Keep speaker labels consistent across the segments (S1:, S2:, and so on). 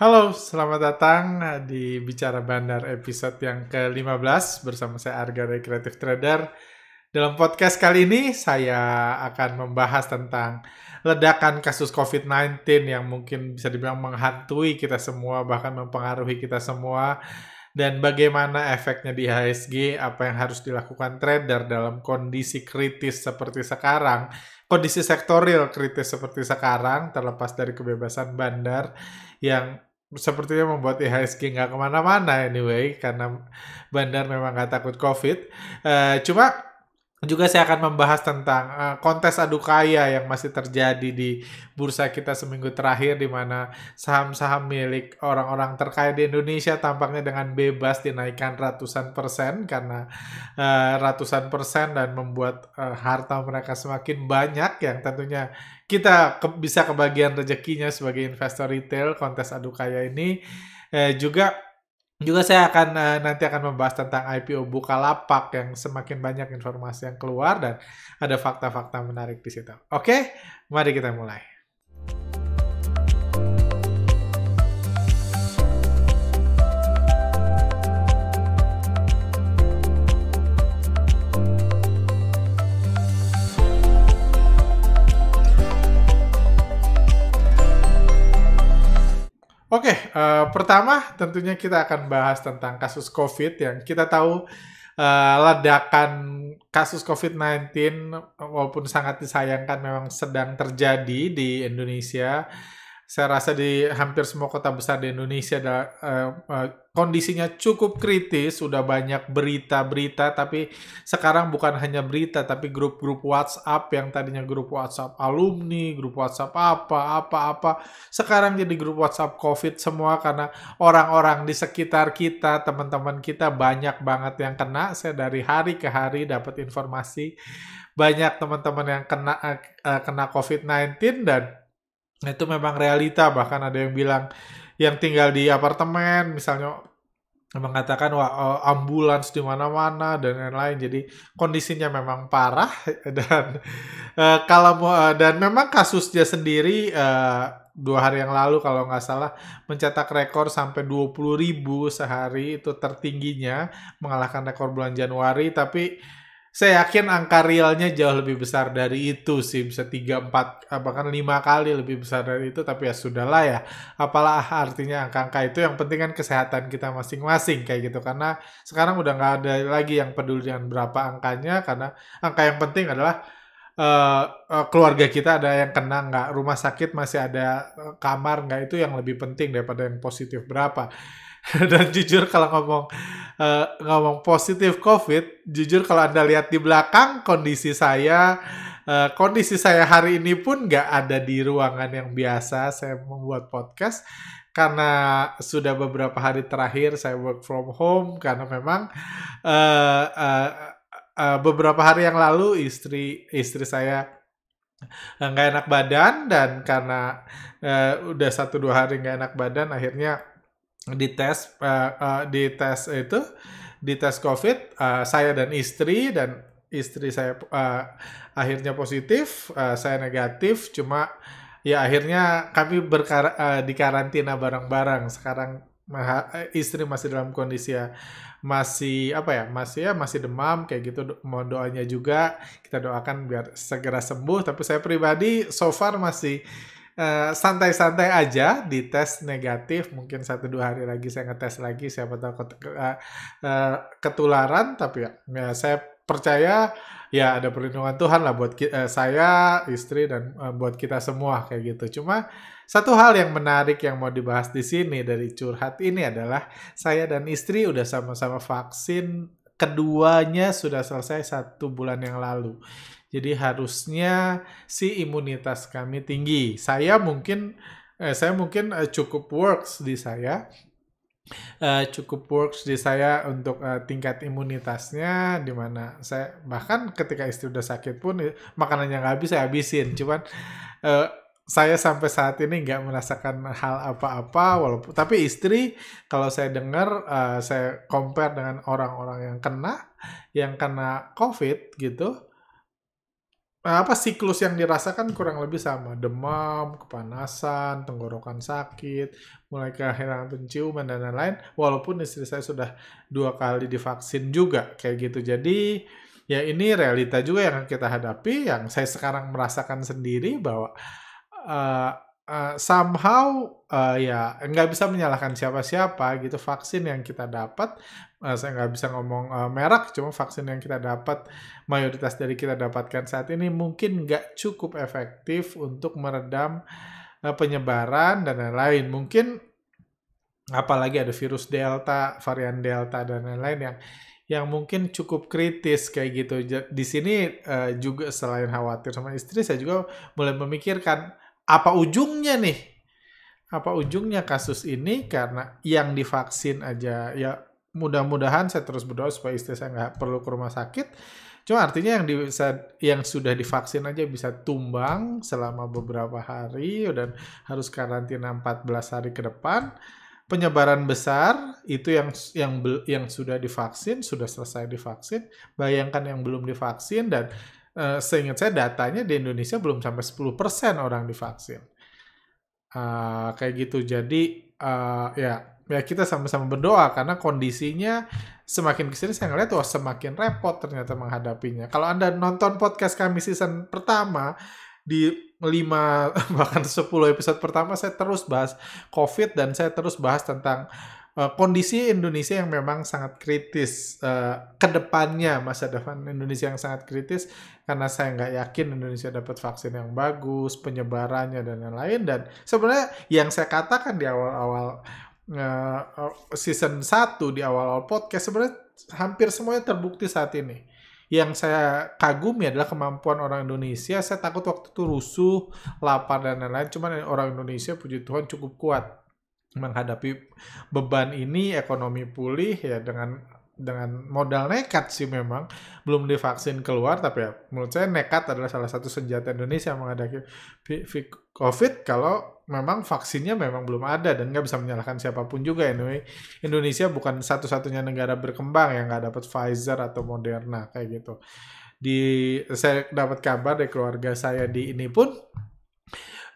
S1: Halo, selamat datang eh, di Bicara Bandar episode yang ke-15 bersama saya Arga dari Creative Trader. Dalam podcast kali ini saya akan membahas tentang ledakan kasus COVID-19 yang mungkin bisa dibilang menghantui kita semua bahkan mempengaruhi kita semua dan bagaimana efeknya di HSG, apa yang harus dilakukan trader dalam kondisi kritis seperti sekarang, kondisi sektorial kritis seperti sekarang terlepas dari kebebasan bandar yang sepertinya membuat IHSG nggak kemana-mana anyway karena bandar memang nggak takut COVID. Uh, cuma juga saya akan membahas tentang uh, kontes adu kaya yang masih terjadi di bursa kita seminggu terakhir di mana saham-saham milik orang-orang terkaya di Indonesia tampaknya dengan bebas dinaikkan ratusan persen karena uh, ratusan persen dan membuat uh, harta mereka semakin banyak yang tentunya kita ke, bisa kebagian rezekinya sebagai investor retail kontes adu kaya ini eh, juga juga saya akan eh, nanti akan membahas tentang IPO buka lapak yang semakin banyak informasi yang keluar dan ada fakta-fakta menarik di situ. Oke, mari kita mulai. Oke, okay, uh, eh, pertama tentunya kita akan bahas tentang kasus COVID yang kita tahu uh, ledakan kasus COVID-19 eh, walaupun sangat disayangkan memang sedang terjadi di Indonesia saya rasa di hampir semua kota besar di Indonesia ada, uh, uh, kondisinya cukup kritis, sudah banyak berita-berita, tapi sekarang bukan hanya berita, tapi grup-grup WhatsApp yang tadinya grup WhatsApp alumni, grup WhatsApp apa, apa-apa, sekarang jadi grup WhatsApp COVID semua karena orang-orang di sekitar kita, teman-teman kita banyak banget yang kena, saya dari hari ke hari dapat informasi banyak teman-teman yang kena uh, kena COVID-19 dan itu memang realita bahkan ada yang bilang yang tinggal di apartemen misalnya mengatakan wah oh, ambulans di mana-mana dan lain-lain jadi kondisinya memang parah dan uh, kalau uh, dan memang kasusnya sendiri uh, dua hari yang lalu kalau nggak salah mencetak rekor sampai 20 ribu sehari itu tertingginya mengalahkan rekor bulan Januari tapi saya yakin angka realnya jauh lebih besar dari itu sih bisa tiga empat bahkan lima kali lebih besar dari itu tapi ya sudahlah ya apalah artinya angka-angka itu yang penting kan kesehatan kita masing-masing kayak gitu karena sekarang udah nggak ada lagi yang peduli dengan berapa angkanya karena angka yang penting adalah Uh, uh, keluarga kita ada yang kena nggak, rumah sakit masih ada eh, kamar nggak itu yang lebih penting daripada yang positif berapa. dan jujur kalau ngomong uh, ngomong positif COVID, jujur kalau anda lihat di belakang kondisi saya uh, kondisi saya hari ini pun nggak ada di ruangan yang biasa saya membuat podcast karena sudah beberapa hari terakhir saya work from home karena memang uh, uh, uh, beberapa hari yang lalu istri istri saya nggak enak badan dan karena uh, udah satu dua hari nggak enak badan akhirnya di tes uh, uh, di tes itu di tes COVID uh, saya dan istri dan istri saya uh, akhirnya positif, uh, saya negatif, cuma ya akhirnya kami berkar uh, di bareng-bareng. Sekarang istri masih dalam kondisi ya masih apa ya masih ya masih demam kayak gitu mohon doanya juga kita doakan biar segera sembuh tapi saya pribadi so far masih Eh, santai-santai uh, aja tes negatif mungkin satu dua hari lagi saya ngetes lagi siapa tahu ket, uh, uh, ketularan tapi ya, ya saya percaya ya ada perlindungan Tuhan lah buat uh, saya istri dan uh, buat kita semua kayak gitu cuma satu hal yang menarik yang mau dibahas di sini dari curhat ini adalah saya dan istri udah sama-sama vaksin keduanya sudah selesai satu bulan yang lalu. Jadi harusnya si imunitas kami tinggi. Saya mungkin eh, saya mungkin eh, cukup works di saya. Uh, cukup works di saya untuk uh, tingkat imunitasnya di mana saya bahkan ketika istri udah sakit pun eh, makanannya nggak habis saya habisin cuman uh, saya sampai saat ini nggak merasakan hal apa-apa walaupun tapi istri kalau saya dengar uh, saya compare dengan orang-orang yang kena yang kena covid gitu Eh, apa siklus yang dirasakan kurang lebih sama demam kepanasan tenggorokan sakit mulai kehilangan penciuman dan lain-lain walaupun istri saya sudah dua kali divaksin juga kayak gitu jadi ya ini realita juga yang kita hadapi yang saya sekarang merasakan sendiri bahwa uh, uh, somehow uh, ya nggak bisa menyalahkan siapa-siapa gitu vaksin yang kita dapat uh, saya nggak bisa ngomong uh, merek cuma vaksin yang kita dapat mayoritas dari kita dapatkan saat ini mungkin nggak cukup efektif untuk meredam uh, penyebaran dan lain-lain mungkin apalagi ada virus delta varian delta dan lain-lain yang yang mungkin cukup kritis kayak gitu di sini uh, juga selain khawatir sama istri saya juga mulai memikirkan apa ujungnya nih? Apa ujungnya kasus ini karena yang divaksin aja ya mudah-mudahan saya terus berdoa supaya istri saya nggak perlu ke rumah sakit. Cuma artinya yang bisa yang sudah divaksin aja bisa tumbang selama beberapa hari dan harus karantina 14 hari ke depan. Penyebaran besar itu yang yang yang sudah divaksin, sudah selesai divaksin. Bayangkan yang belum divaksin dan Eh, seingat saya datanya di Indonesia belum sampai 10% orang divaksin. Uh, kayak gitu. Jadi uh, ya ya kita sama-sama berdoa karena kondisinya semakin kesini saya ngeliat wah semakin repot ternyata menghadapinya. Kalau anda nonton podcast kami season pertama di 5 bahkan 10 episode pertama saya terus bahas COVID dan saya terus bahas tentang Eh, kondisi Indonesia yang memang sangat kritis uh, ke depannya masa depan Indonesia yang sangat kritis karena saya nggak yakin Indonesia dapat vaksin yang bagus penyebarannya dan yang lain dan sebenarnya yang saya katakan di awal-awal uh, season 1 di awal-awal podcast sebenarnya hampir semuanya terbukti saat ini yang saya kagumi adalah kemampuan orang Indonesia. Saya takut waktu itu rusuh, lapar, dan lain-lain. Cuman orang Indonesia, puji Tuhan, cukup kuat menghadapi beban ini ekonomi pulih ya dengan dengan modal nekat sih memang belum divaksin keluar tapi ya menurut saya nekat adalah salah satu senjata Indonesia menghadapi COVID kalau memang vaksinnya memang belum ada dan nggak bisa menyalahkan siapapun juga anyway Indonesia bukan satu-satunya negara berkembang yang nggak dapat Pfizer atau Moderna kayak gitu di saya dapat kabar dari keluarga saya di ini pun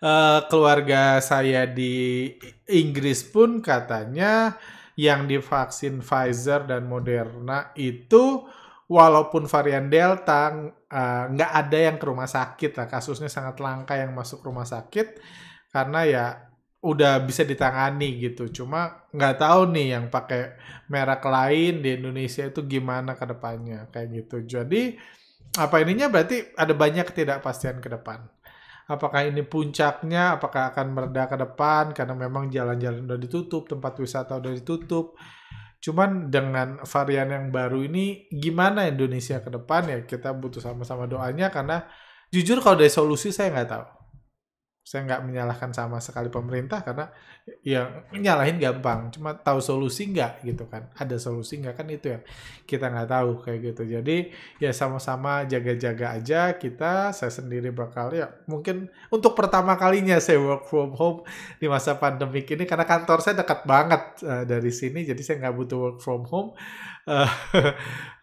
S1: Eh, keluarga saya di Inggris pun katanya yang divaksin Pfizer dan Moderna itu walaupun varian Delta eh, nggak uh, ada yang ke rumah sakit lah kasusnya sangat langka yang masuk rumah sakit karena ya udah bisa ditangani gitu cuma nggak tahu nih yang pakai merek lain di Indonesia itu gimana ke depannya kayak gitu jadi apa ininya berarti ada banyak ketidakpastian ke depan apakah ini puncaknya, apakah akan mereda ke depan karena memang jalan-jalan udah ditutup, tempat wisata udah ditutup. Cuman dengan varian yang baru ini gimana Indonesia ke depan ya kita butuh sama-sama doanya karena jujur kalau dari solusi saya nggak tahu saya nggak menyalahkan sama sekali pemerintah karena ya nyalahin gampang cuma tahu solusi nggak gitu kan ada solusi nggak kan itu ya kita nggak tahu kayak gitu jadi ya sama-sama jaga-jaga aja kita saya sendiri bakal ya mungkin untuk pertama kalinya saya work from home di masa pandemik ini karena kantor saya dekat banget uh, dari sini jadi saya nggak butuh work from home uh,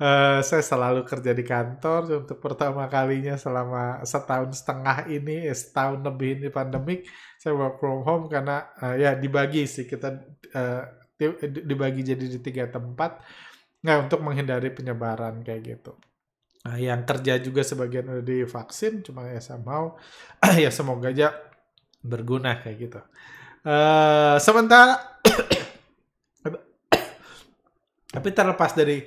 S1: uh, saya selalu kerja di kantor untuk pertama kalinya selama setahun setengah ini, eh, setahun lebih ini pandemik, saya work from home karena uh, ya dibagi sih kita uh, dibagi jadi di tiga tempat, nggak untuk menghindari penyebaran kayak gitu. Nah, yang kerja juga sebagian udah divaksin, cuma ya saya mau ya semoga aja berguna kayak gitu. Uh, sementara tapi terlepas dari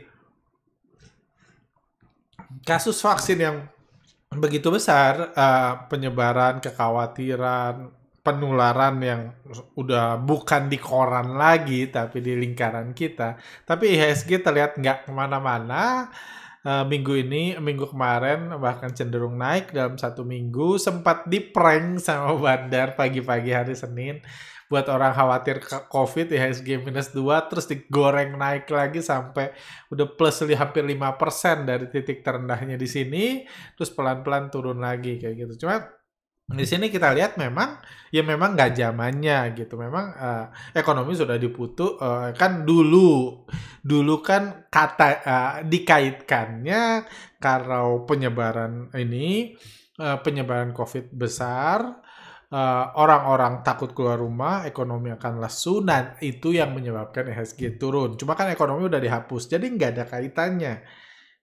S1: kasus vaksin yang begitu besar, uh, penyebaran, kekhawatiran, penularan yang udah bukan di koran lagi, tapi di lingkaran kita. Tapi IHSG terlihat nggak kemana-mana uh, minggu ini, minggu kemarin bahkan cenderung naik dalam satu minggu. Sempat di prank sama bandar pagi-pagi hari Senin buat orang khawatir COVID SG minus 2 terus digoreng naik lagi sampai udah plus hampir 5% dari titik terendahnya di sini terus pelan-pelan turun lagi kayak gitu. Cuma di sini kita lihat memang ya memang nggak zamannya gitu memang uh, ekonomi sudah diputu uh, kan dulu dulu kan kata uh, dikaitkannya kalau penyebaran ini uh, penyebaran covid besar orang-orang uh, takut keluar rumah, ekonomi akan lesu, dan itu yang menyebabkan ihsg e turun. Cuma kan ekonomi udah dihapus, jadi nggak ada kaitannya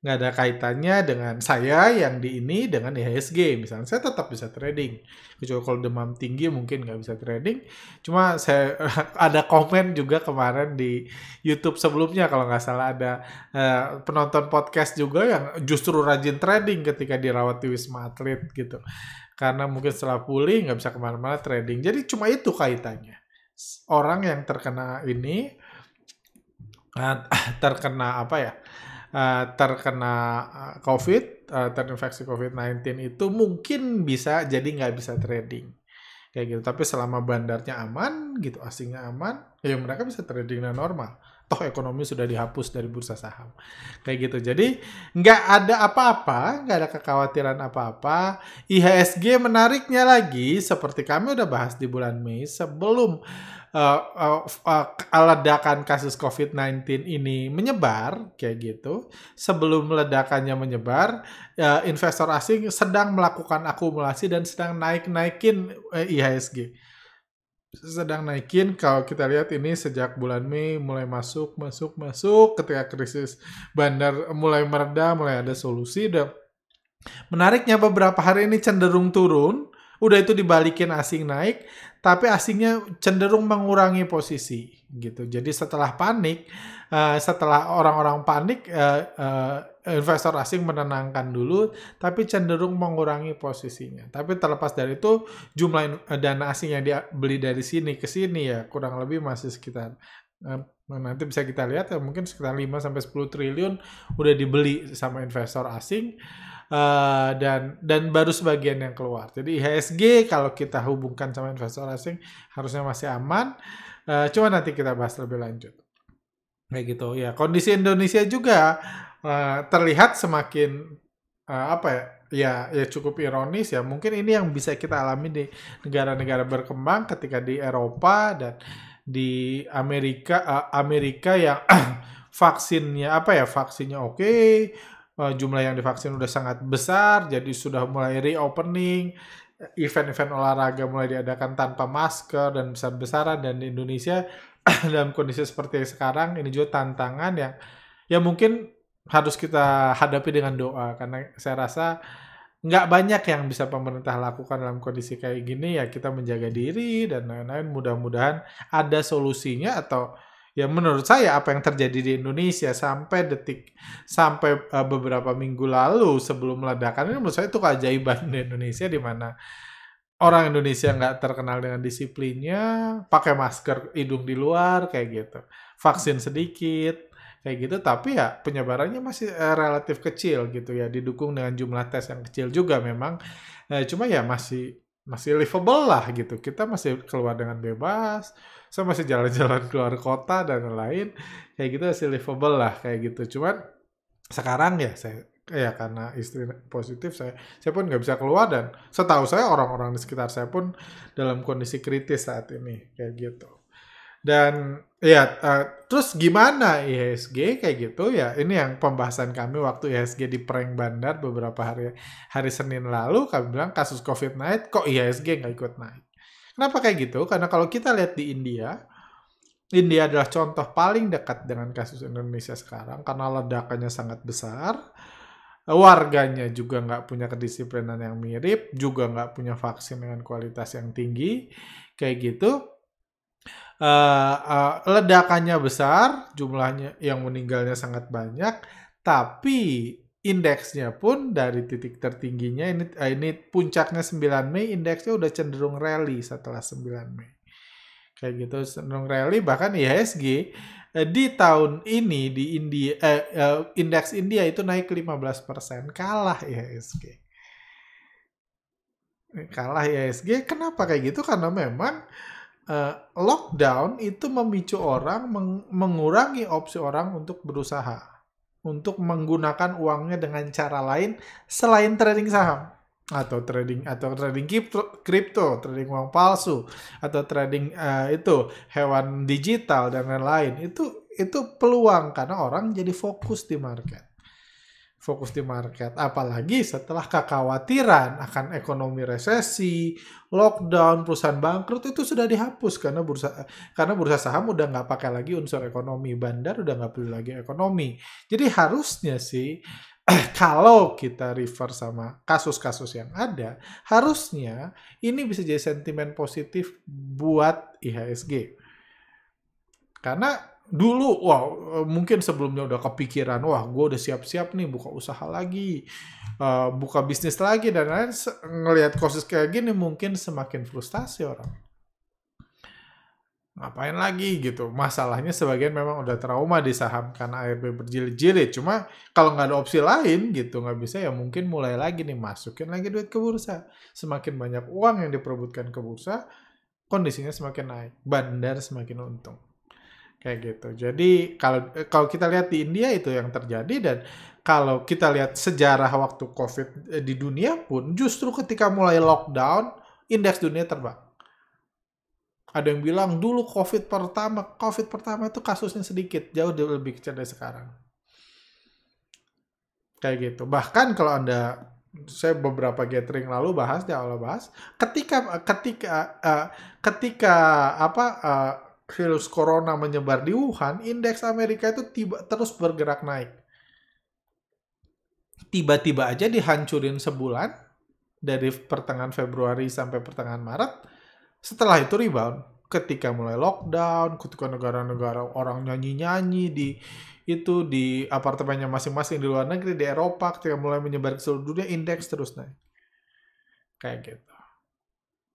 S1: nggak ada kaitannya dengan saya yang di ini dengan IHSG misalnya saya tetap bisa trading kecuali kalau demam tinggi mungkin nggak bisa trading cuma saya ada komen juga kemarin di YouTube sebelumnya kalau nggak salah ada uh, penonton podcast juga yang justru rajin trading ketika dirawat di wisma atlet gitu karena mungkin setelah pulih nggak bisa kemana-mana trading jadi cuma itu kaitannya orang yang terkena ini eh, terkena apa ya uh, terkena eh, COVID, uh, terinfeksi COVID-19 itu mungkin bisa jadi nggak bisa trading kayak gitu. Tapi selama bandarnya aman, gitu asingnya aman, ya mereka bisa trading dengan normal. Toh ekonomi sudah dihapus dari bursa saham, kayak gitu. Jadi nggak ada apa-apa, nggak ada kekhawatiran apa-apa. IHSG menariknya lagi, seperti kami udah bahas di bulan Mei sebelum uh, uh, uh, ledakan kasus COVID-19 ini menyebar kayak gitu, sebelum ledakannya menyebar, uh, investor asing sedang melakukan akumulasi dan sedang naik-naikin uh, eh, IHSG. Sedang naikin kalau kita lihat ini sejak bulan Mei mulai masuk masuk masuk ketika krisis bandar mulai mereda, mulai ada solusi dan Menariknya beberapa hari ini cenderung turun Udah itu dibalikin asing naik, tapi asingnya cenderung mengurangi posisi gitu. Jadi setelah panik, uh, setelah orang-orang panik, uh, uh, investor asing menenangkan dulu, tapi cenderung mengurangi posisinya. Tapi terlepas dari itu, jumlah dana asing yang dibeli dari sini ke sini ya kurang lebih masih sekitar uh, nanti bisa kita lihat ya mungkin sekitar 5 sampai 10 triliun udah dibeli sama investor asing uh, dan dan baru sebagian yang keluar. Jadi IHSG kalau kita hubungkan sama investor asing harusnya masih aman. Uh, cuma nanti kita bahas lebih lanjut. Kayak gitu ya. Kondisi Indonesia juga uh, terlihat semakin uh, apa ya? ya ya cukup ironis ya mungkin ini yang bisa kita alami di negara-negara berkembang ketika di Eropa dan di Amerika uh, Amerika yang vaksinnya apa ya vaksinnya oke okay, Eh, jumlah yang divaksin udah sangat besar, jadi sudah mulai reopening, event-event olahraga mulai diadakan tanpa masker dan besar-besaran dan di Indonesia dalam kondisi seperti sekarang ini juga tantangan yang ya mungkin harus kita hadapi dengan doa karena saya rasa nggak banyak yang bisa pemerintah lakukan dalam kondisi kayak gini ya kita menjaga diri dan lain-lain mudah-mudahan ada solusinya atau ya menurut saya apa yang terjadi di Indonesia sampai detik sampai uh, beberapa minggu lalu sebelum ledakan ini menurut saya itu keajaiban di Indonesia di mana orang Indonesia nggak terkenal dengan disiplinnya pakai masker hidung di luar kayak gitu vaksin sedikit kayak gitu tapi ya penyebarannya masih uh, relatif kecil gitu ya didukung dengan jumlah tes yang kecil juga memang uh, cuma ya masih masih livable lah gitu kita masih keluar dengan bebas saya masih jalan-jalan keluar kota dan lain-lain kayak gitu masih livable lah kayak gitu cuman sekarang ya saya ya karena istri positif saya saya pun nggak bisa keluar dan setahu saya orang-orang di sekitar saya pun dalam kondisi kritis saat ini kayak gitu dan ya uh, terus gimana IHSG kayak gitu ya ini yang pembahasan kami waktu IHSG di prank bandar beberapa hari hari Senin lalu kami bilang kasus COVID naik kok IHSG nggak ikut naik Kenapa kayak gitu? Karena kalau kita lihat di India, India adalah contoh paling dekat dengan kasus Indonesia sekarang karena ledakannya sangat besar. Warganya juga nggak punya kedisiplinan yang mirip, juga nggak punya vaksin dengan kualitas yang tinggi, kayak gitu. Uh, uh, ledakannya besar, jumlahnya yang meninggalnya sangat banyak, tapi indeksnya pun dari titik tertingginya ini eh, ini puncaknya 9 Mei indeksnya udah cenderung rally setelah 9 Mei. Kayak gitu cenderung rally bahkan IHSG eh, di tahun ini di India eh, eh, indeks India itu naik 15% kalah IHSG. Kalah IHSG kenapa kayak gitu karena memang eh, lockdown itu memicu orang meng mengurangi opsi orang untuk berusaha untuk menggunakan uangnya dengan cara lain selain trading saham atau trading atau trading kripto, trading uang palsu atau trading uh, itu hewan digital dan lain-lain itu itu peluang karena orang jadi fokus di market fokus di market. Apalagi setelah kekhawatiran akan ekonomi resesi, lockdown, perusahaan bangkrut itu sudah dihapus karena bursa karena bursa saham udah nggak pakai lagi unsur ekonomi, bandar udah nggak perlu lagi ekonomi. Jadi harusnya sih kalau kita refer sama kasus-kasus yang ada, harusnya ini bisa jadi sentimen positif buat IHSG. Karena dulu wah eh, mungkin sebelumnya udah kepikiran wah gue udah siap-siap nih buka usaha lagi uh, buka bisnis lagi dan lain ngelihat kosis kayak gini mungkin semakin frustasi orang ngapain lagi gitu masalahnya sebagian memang udah trauma di saham karena ARB berjilid-jilid cuma kalau nggak ada opsi lain gitu nggak bisa ya mungkin mulai lagi nih masukin lagi duit ke bursa semakin banyak uang yang diperbutkan ke bursa kondisinya semakin naik bandar semakin untung kayak gitu. Jadi kalau eh, kalau kita lihat di India itu yang terjadi dan kalau kita lihat sejarah waktu COVID eh, di dunia pun justru ketika mulai lockdown indeks dunia terbang. Ada yang bilang dulu COVID pertama, COVID pertama itu kasusnya sedikit, jauh lebih kecil dari sekarang. Kayak gitu. Bahkan kalau Anda saya beberapa gathering lalu bahas ya Allah bahas ketika ketika uh, ketika apa uh, virus corona menyebar di Wuhan, indeks Amerika itu tiba terus bergerak naik. Tiba-tiba aja dihancurin sebulan dari pertengahan Februari sampai pertengahan Maret. Setelah itu rebound ketika mulai lockdown, ketika negara-negara orang nyanyi-nyanyi di itu di apartemennya masing-masing di luar negeri di Eropa ketika mulai menyebar ke seluruh dunia indeks terus naik kayak gitu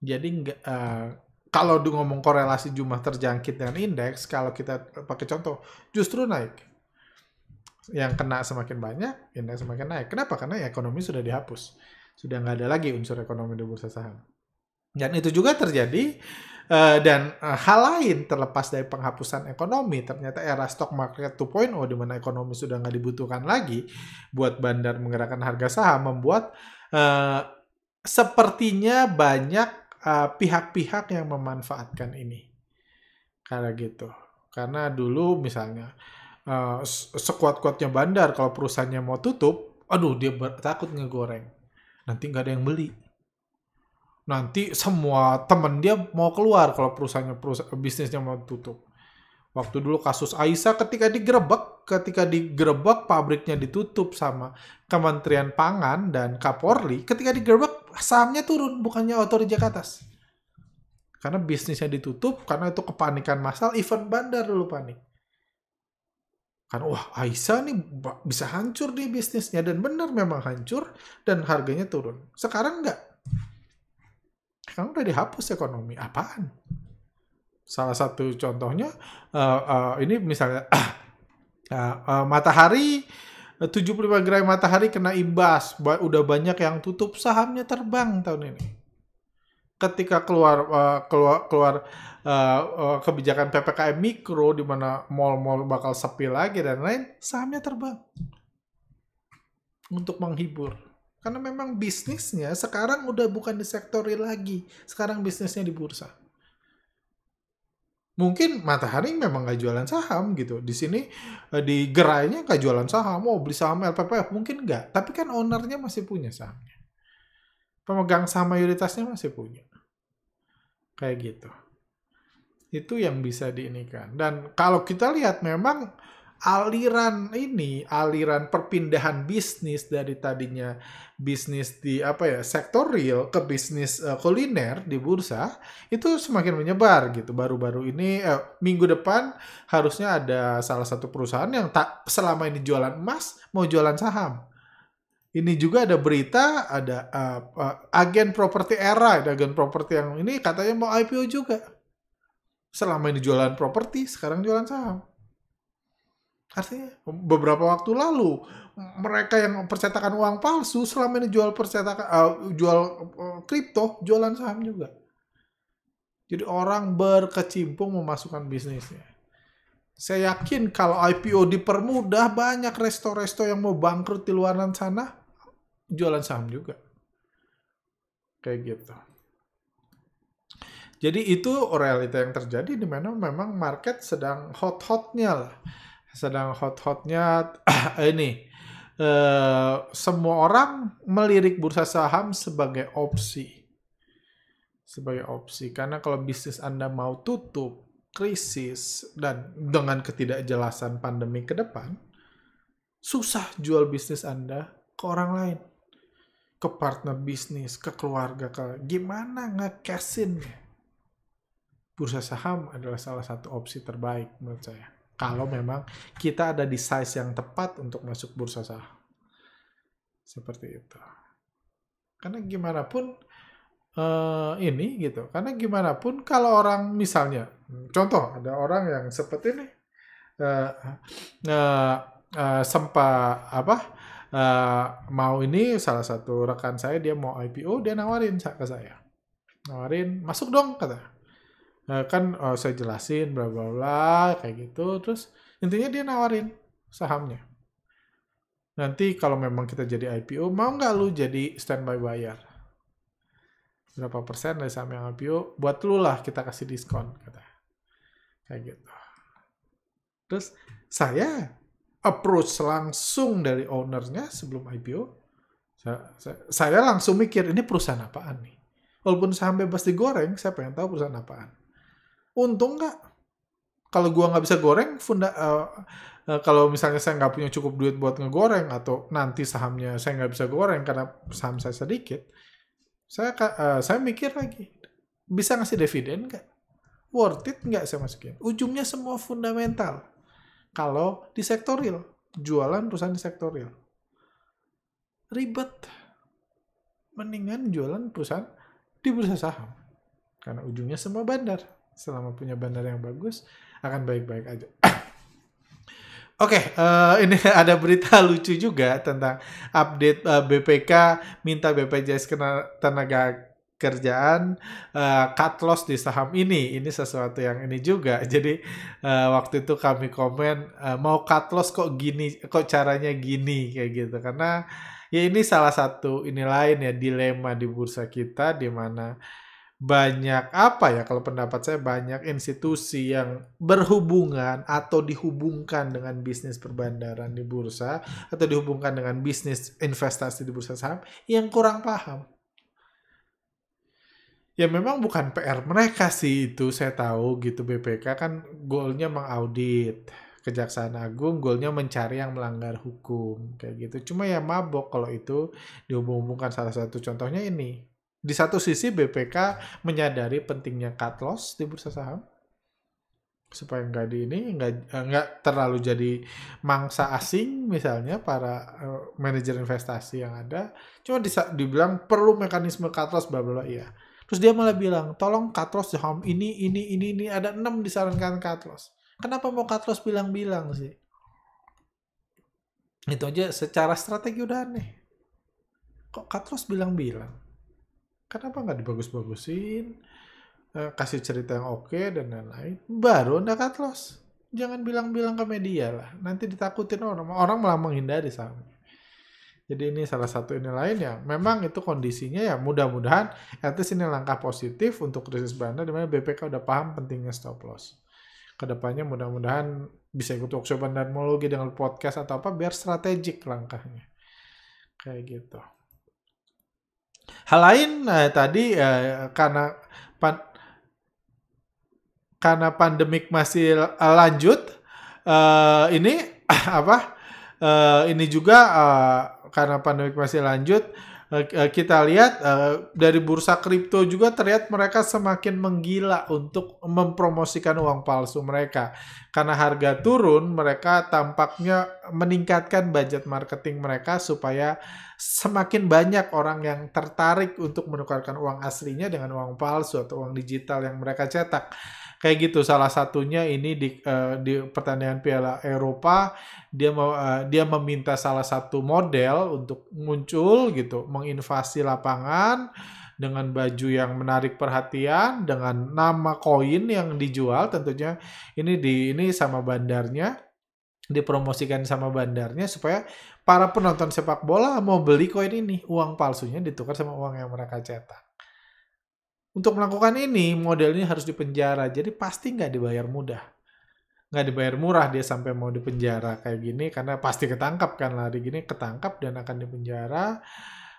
S1: jadi nggak uh, kalau di ngomong korelasi jumlah terjangkit dengan indeks, kalau kita eh, pakai contoh, justru naik. Yang kena semakin banyak, indeks semakin naik. Kenapa? Karena ekonomi sudah dihapus. Sudah nggak ada lagi unsur ekonomi di bursa saham. Dan itu juga terjadi eh, dan eh, hal lain terlepas dari penghapusan ekonomi, ternyata era stock market 2.0 di mana ekonomi sudah nggak dibutuhkan lagi buat bandar menggerakkan harga saham membuat sepertinya banyak Eh, pihak-pihak uh, yang memanfaatkan ini karena gitu karena dulu misalnya uh, sekuat-kuatnya bandar kalau perusahaannya mau tutup aduh dia takut ngegoreng nanti nggak ada yang beli nanti semua temen dia mau keluar kalau perusahaannya perusahaan bisnisnya mau tutup waktu dulu kasus Aisyah ketika digerebek ketika digerebek pabriknya ditutup sama Kementerian Pangan dan Kapolri ketika digerebek sahamnya turun bukannya auto reject atas karena bisnisnya ditutup karena itu kepanikan massal event bandar dulu panik kan wah Aisyah nih bisa hancur di bisnisnya dan benar memang hancur dan harganya turun sekarang enggak kan udah dihapus ekonomi apaan salah satu contohnya uh, uh, ini misalnya uh, uh, matahari Nah, 75 gerai matahari kena imbas. Ba udah banyak yang tutup sahamnya terbang tahun ini. Ketika keluar uh, keluar keluar uh, uh, kebijakan PPKM mikro di mana mall-mall bakal sepi lagi dan lain, sahamnya terbang. Untuk menghibur. Karena memang bisnisnya sekarang udah bukan di sektor lagi. Sekarang bisnisnya di bursa mungkin Matahari memang nggak jualan saham gitu. Di sini eh, di gerainya nggak jualan saham, mau beli saham LPPF mungkin nggak. Tapi kan ownernya masih punya sahamnya. Pemegang saham mayoritasnya masih punya. Kayak gitu. Itu yang bisa diinikan. Dan kalau kita lihat memang aliran ini, aliran perpindahan bisnis dari tadinya bisnis di apa ya sektor real ke bisnis uh, kuliner di bursa itu semakin menyebar gitu. Baru-baru ini eh, minggu depan harusnya ada salah satu perusahaan yang tak selama ini jualan emas mau jualan saham. Ini juga ada berita ada uh, uh, agen properti era, ada agen properti yang ini katanya mau IPO juga. Selama ini jualan properti, sekarang jualan saham Artinya beberapa waktu lalu mereka yang percetakan uang palsu selama ini jual percetakan uh, jual uh, jualan saham juga. Jadi orang berkecimpung memasukkan bisnisnya. Saya yakin kalau IPO dipermudah banyak resto-resto yang mau bangkrut di luar sana jualan saham juga. Kayak gitu. Jadi itu realita yang terjadi di mana memang market sedang hot-hotnya lah sedang hot-hotnya ini uh, semua orang melirik bursa saham sebagai opsi sebagai opsi karena kalau bisnis Anda mau tutup krisis dan dengan ketidakjelasan pandemi ke depan susah jual bisnis Anda ke orang lain ke partner bisnis, ke keluarga, ke gimana nge-cashin Bursa saham adalah salah satu opsi terbaik menurut saya kalau memang kita ada di size yang tepat untuk masuk bursa saham. Seperti itu. Karena gimana pun uh, ini gitu. Karena gimana pun kalau orang misalnya, contoh ada orang yang seperti ini uh, uh, uh, sempat apa uh, mau ini salah satu rekan saya dia mau IPO dia nawarin ke saya, nawarin masuk dong kata Eh, kan oh, saya jelasin bla bla bla kayak gitu terus intinya dia nawarin sahamnya nanti kalau memang kita jadi IPO mau nggak lu jadi standby buyer berapa persen dari saham yang IPO buat lu lah kita kasih diskon kata kayak gitu terus saya approach langsung dari ownernya sebelum IPO saya, saya langsung mikir ini perusahaan apaan nih walaupun saham bebas digoreng saya pengen tahu perusahaan apaan untung nggak kalau gua nggak bisa goreng funda uh, uh, kalau misalnya saya nggak punya cukup duit buat ngegoreng atau nanti sahamnya saya nggak bisa goreng karena saham saya sedikit saya uh, saya mikir lagi bisa ngasih dividen nggak worth it nggak saya masukin ujungnya semua fundamental kalau di sektor real jualan perusahaan di sektor real ribet mendingan jualan perusahaan di bursa saham karena ujungnya semua bandar selama punya bandar yang bagus akan baik-baik aja. Oke, okay, uh, eh, ini ada berita lucu juga tentang update uh, eh, BPK minta BPJS kena tenaga kerjaan uh, cut loss di saham ini. Ini sesuatu yang ini juga. Jadi uh, waktu itu kami komen uh, mau cut loss kok gini, kok caranya gini kayak gitu. Karena ya ini salah satu ini lain ya dilema di bursa kita di mana banyak apa ya kalau pendapat saya banyak institusi yang berhubungan atau dihubungkan dengan bisnis perbandaran di bursa atau dihubungkan dengan bisnis investasi di bursa saham yang kurang paham. Ya memang bukan PR mereka sih itu saya tahu gitu BPK kan goalnya mengaudit Kejaksaan Agung goalnya mencari yang melanggar hukum kayak gitu. Cuma ya mabok kalau itu dihubung-hubungkan salah satu contohnya ini di satu sisi BPK menyadari pentingnya cut loss di bursa saham supaya nggak di ini nggak eh, nggak terlalu jadi mangsa asing misalnya para eh, manajer investasi yang ada cuma di, dibilang perlu mekanisme cut loss bla bla iya terus dia malah bilang tolong cut loss saham ini ini ini ini ada enam disarankan cut loss kenapa mau cut loss bilang-bilang sih itu aja secara strategi udah aneh kok cut loss bilang-bilang kenapa nggak dibagus-bagusin eh, kasih cerita yang oke okay, dan lain-lain baru anda cut loss jangan bilang-bilang ke media lah nanti ditakutin orang orang malah menghindari sama jadi ini salah satu ini lain ya memang itu kondisinya ya mudah-mudahan itu ini langkah positif untuk krisis bandar Dimana BPK udah paham pentingnya stop loss kedepannya mudah-mudahan bisa ikut workshop bandarmologi dengan podcast atau apa biar strategik langkahnya kayak gitu Hal lain eh, tadi eh, karena pan, karena pandemik masih eh, lanjut eh, ini apa eh, ini juga eh, karena pandemik masih lanjut Eh, eh, kita lihat eh, dari bursa kripto juga terlihat mereka semakin menggila untuk mempromosikan uang palsu mereka. Karena harga turun, mereka tampaknya meningkatkan budget marketing mereka supaya semakin banyak orang yang tertarik untuk menukarkan uang aslinya dengan uang palsu atau uang digital yang mereka cetak kayak gitu salah satunya ini di uh, di pertandingan Piala Eropa dia uh, dia meminta salah satu model untuk muncul gitu menginvasi lapangan dengan baju yang menarik perhatian dengan nama koin yang dijual tentunya ini di ini sama bandarnya dipromosikan sama bandarnya supaya para penonton sepak bola mau beli koin ini uang palsunya ditukar sama uang yang mereka cetak untuk melakukan ini, model ini harus dipenjara. Jadi pasti nggak dibayar mudah. Nggak dibayar murah dia sampai mau dipenjara kayak gini. Karena pasti ketangkap kan lari gini. Ketangkap dan akan dipenjara.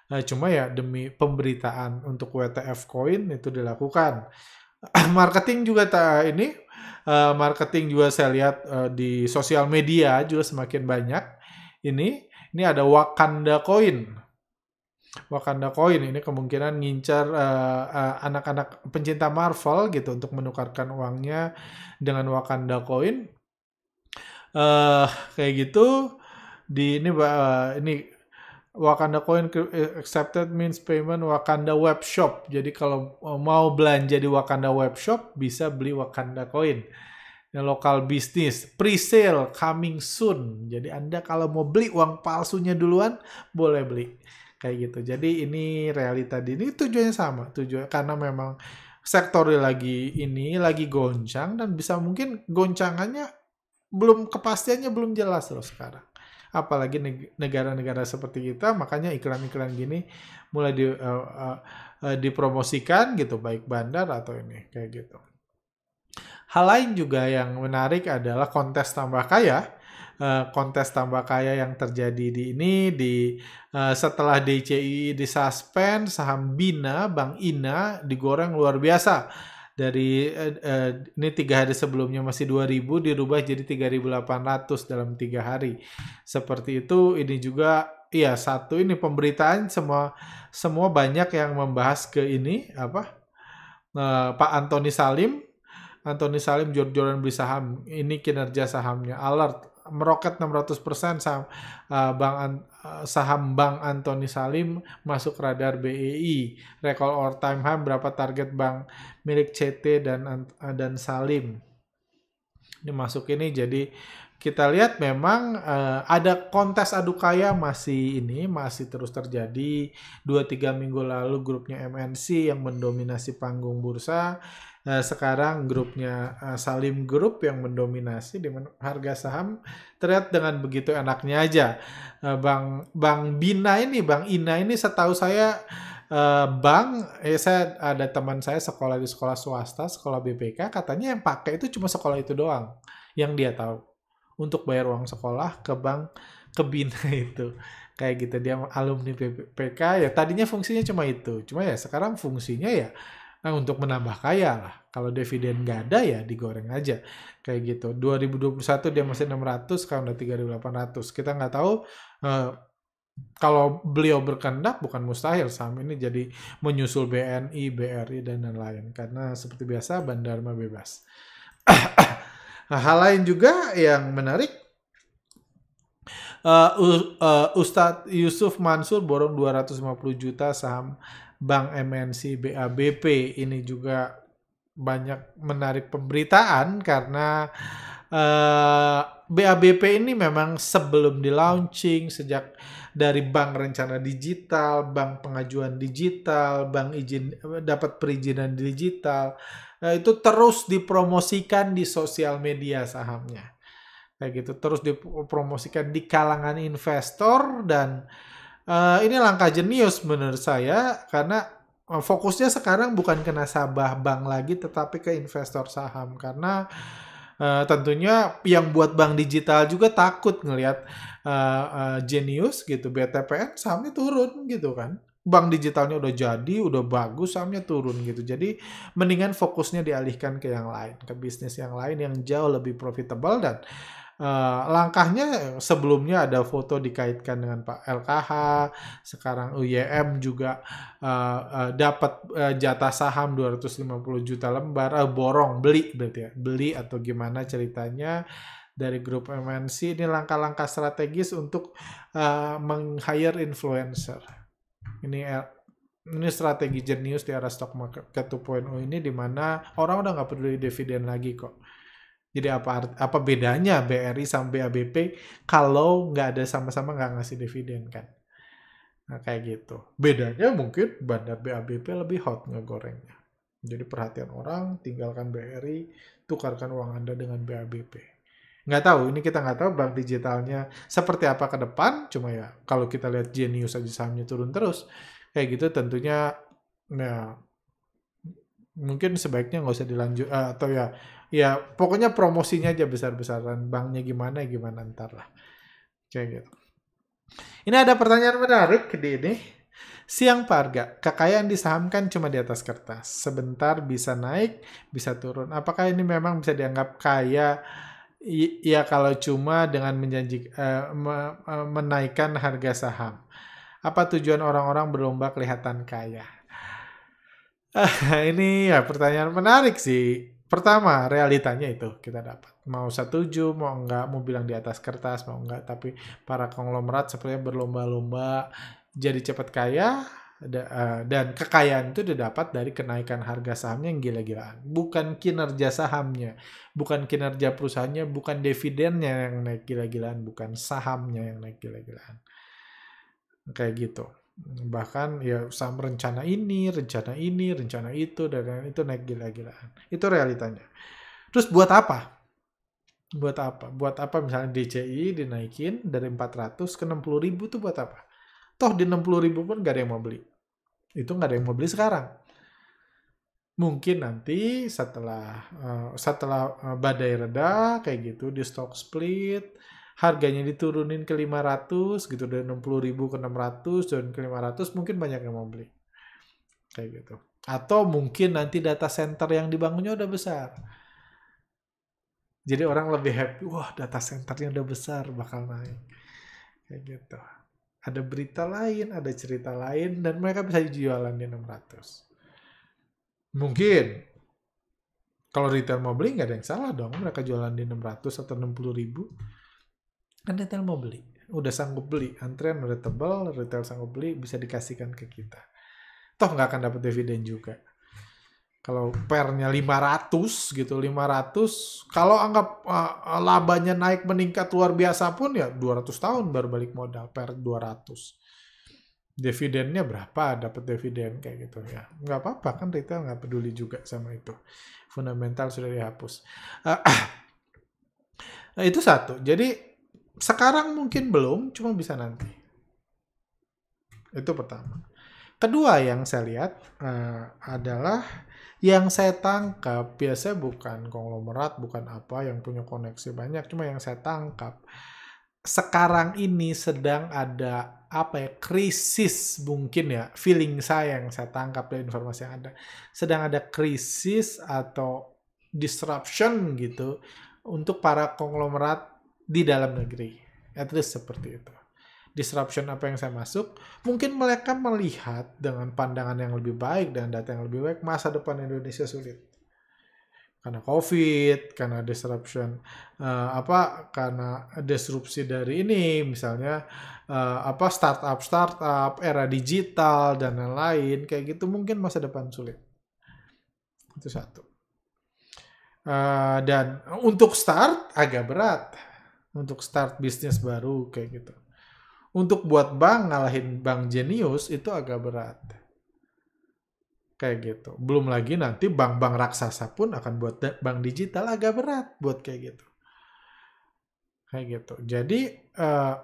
S1: Nah, cuma ya demi pemberitaan untuk WTF coin itu dilakukan. marketing juga tak ini eh, marketing juga saya lihat eh, di sosial media juga semakin banyak. Ini ini ada Wakanda Coin. Wakanda Coin ini kemungkinan ngincar eh, eh, anak-anak uh, uh, pencinta Marvel gitu untuk menukarkan uangnya dengan Wakanda Coin. Uh, eh, kayak gitu di ini uh, ini Wakanda Coin accepted means payment Wakanda Web Shop. Jadi kalau mau belanja di Wakanda Web Shop bisa beli Wakanda Coin. Ini lokal bisnis pre-sale coming soon. Jadi Anda kalau mau beli uang palsunya duluan boleh beli kayak gitu. Jadi ini realita di ini tujuannya sama, tujuan karena memang sektor lagi ini lagi goncang dan bisa mungkin goncangannya belum kepastiannya belum jelas loh sekarang. Apalagi negara-negara seperti kita, makanya iklan-iklan gini mulai di, uh, uh, uh, dipromosikan gitu, baik bandar atau ini kayak gitu. Hal lain juga yang menarik adalah kontes tambah kaya Eh, kontes tambah kaya yang terjadi di ini di uh, setelah DCI disuspend saham Bina Bank Ina digoreng luar biasa dari uh, uh, ini tiga hari sebelumnya masih 2000 dirubah jadi 3800 dalam tiga hari seperti itu ini juga iya satu ini pemberitaan semua semua banyak yang membahas ke ini apa uh, Pak Antoni Salim Antoni Salim jor-joran beli saham ini kinerja sahamnya alert meroket 600 persen eh, eh, saham uh, bank uh, saham bank Antoni Salim masuk radar BEI recall or time high berapa target bank milik CT dan uh, dan Salim ini masuk ini jadi kita lihat memang uh, ada kontes adu kaya masih ini masih terus terjadi 2 3 minggu lalu grupnya MNC yang mendominasi panggung bursa Nah, sekarang grupnya uh, Salim Group yang mendominasi di harga saham terlihat dengan begitu enaknya aja. Uh, Bang Bang Bina ini, Bang Ina ini setahu saya uh, eh, bang ya saya ada teman saya sekolah di sekolah swasta, sekolah BPK katanya yang pakai itu cuma sekolah itu doang yang dia tahu untuk bayar uang sekolah ke bank ke Bina itu kayak gitu dia alumni BPK ya tadinya fungsinya cuma itu cuma ya sekarang fungsinya ya Nah, untuk menambah kaya lah. Kalau dividen nggak ada ya digoreng aja. Kayak gitu. 2021 dia masih 600, sekarang udah 3800. Kita nggak tahu uh, kalau beliau berkendak bukan mustahil saham ini jadi menyusul BNI, BRI, dan lain-lain. Karena seperti biasa bandar bebas. nah, hal lain juga yang menarik Uh, uh, Ustadz Yusuf Mansur borong 250 juta saham Bank MNC BABP ini juga banyak menarik pemberitaan karena uh, eh, BABP ini memang sebelum di launching sejak dari bank rencana digital, bank pengajuan digital, bank izin eh, dapat perizinan digital uh, itu terus dipromosikan di sosial media sahamnya kayak gitu terus dipromosikan di kalangan investor dan uh, ini langkah jenius menurut saya karena eh, fokusnya sekarang bukan ke nasabah bank lagi tetapi ke investor saham karena uh, tentunya yang buat bank digital juga takut ngelihat uh, uh, jenius gitu BTPN sahamnya turun gitu kan bank digitalnya udah jadi udah bagus sahamnya turun gitu jadi mendingan fokusnya dialihkan ke yang lain ke bisnis yang lain yang jauh lebih profitable dan Eh, langkahnya sebelumnya ada foto dikaitkan dengan Pak LKH, sekarang UYM juga uh, uh, dapat uh, jatah saham 250 juta lembar, uh, borong beli berarti ya, beli atau gimana ceritanya dari grup MNC ini langkah-langkah strategis untuk uh, meng-hire influencer. Ini ini strategi jenius di arah stock market ke 2.0 ini di mana orang udah nggak peduli dividen lagi kok jadi apa apa bedanya BRI sama BABP kalau nggak ada sama-sama nggak ngasih dividen kan? Nah, kayak gitu. Bedanya mungkin bandar BABP lebih hot ngegorengnya. Jadi perhatian orang, tinggalkan BRI, tukarkan uang Anda dengan BABP. Nggak tahu, ini kita nggak tahu bank digitalnya seperti apa ke depan, cuma ya kalau kita lihat Genius aja sahamnya turun terus, kayak gitu tentunya ya, mungkin sebaiknya nggak usah dilanjut, eh, atau ya ya pokoknya promosinya aja besar-besaran banknya gimana gimana ntar lah kayak gitu ini ada pertanyaan menarik di ini Siang Parga, kekayaan di saham kan cuma di atas kertas. Sebentar bisa naik, bisa turun. Apakah ini memang bisa dianggap kaya? ya kalau cuma dengan menjanji eh, eh, menaikkan harga saham. Apa tujuan orang-orang berlomba kelihatan kaya? ini ya pertanyaan menarik sih pertama realitanya itu kita dapat mau setuju mau enggak mau bilang di atas kertas mau enggak tapi para konglomerat sepertinya berlomba-lomba jadi cepat kaya eh, dan kekayaan itu didapat dari kenaikan harga sahamnya yang gila-gilaan bukan kinerja sahamnya bukan kinerja perusahaannya bukan dividennya yang naik gila-gilaan bukan sahamnya yang naik gila-gilaan kayak gitu bahkan ya sama rencana ini rencana ini rencana itu dan itu naik gila-gilaan itu realitanya terus buat apa buat apa buat apa misalnya DCI dinaikin dari 400 ke 60 ribu tuh buat apa toh di 60 ribu pun gak ada yang mau beli itu gak ada yang mau beli sekarang mungkin nanti setelah uh, setelah eh, badai reda kayak gitu di stock split harganya diturunin ke 500 gitu dari 60 ribu ke 600 dan ke 500 mungkin banyak yang mau beli kayak gitu atau mungkin nanti data center yang dibangunnya udah besar jadi orang lebih happy wah data centernya udah besar bakal naik kayak gitu ada berita lain ada cerita lain dan mereka bisa jualan di 600 mungkin kalau retail mau beli nggak ada yang salah dong mereka jualan di 600 atau 60 ribu kan retail mau beli udah sanggup beli antrean udah tebal retail sanggup beli bisa dikasihkan ke kita toh nggak akan dapat dividen juga kalau pernya 500 gitu 500 kalau anggap uh, labanya naik meningkat luar biasa pun ya 200 tahun baru balik modal per 200 dividennya berapa dapat dividen kayak gitu ya nggak apa-apa kan retail nggak peduli juga sama itu fundamental sudah dihapus uh, nah, itu satu jadi sekarang mungkin belum, cuma bisa nanti. Itu pertama. Kedua yang saya lihat uh, adalah yang saya tangkap biasanya bukan konglomerat, bukan apa yang punya koneksi banyak, cuma yang saya tangkap sekarang ini sedang ada apa ya krisis mungkin ya feeling saya yang saya tangkap dari informasi yang ada sedang ada krisis atau disruption gitu untuk para konglomerat di dalam negeri. At least seperti itu. Disruption apa yang saya masuk, mungkin mereka melihat dengan pandangan yang lebih baik dan data yang lebih baik masa depan Indonesia sulit. Karena COVID, karena disruption uh, apa, karena disrupsi dari ini, misalnya uh, apa startup startup, era digital dan lain-lain, kayak gitu mungkin masa depan sulit. Itu satu. Uh, dan untuk start agak berat untuk start bisnis baru kayak gitu. Untuk buat bank ngalahin bank jenius itu agak berat. Kayak gitu. Belum lagi nanti bank-bank raksasa pun akan buat bank digital agak berat buat kayak gitu. Kayak gitu. Jadi uh,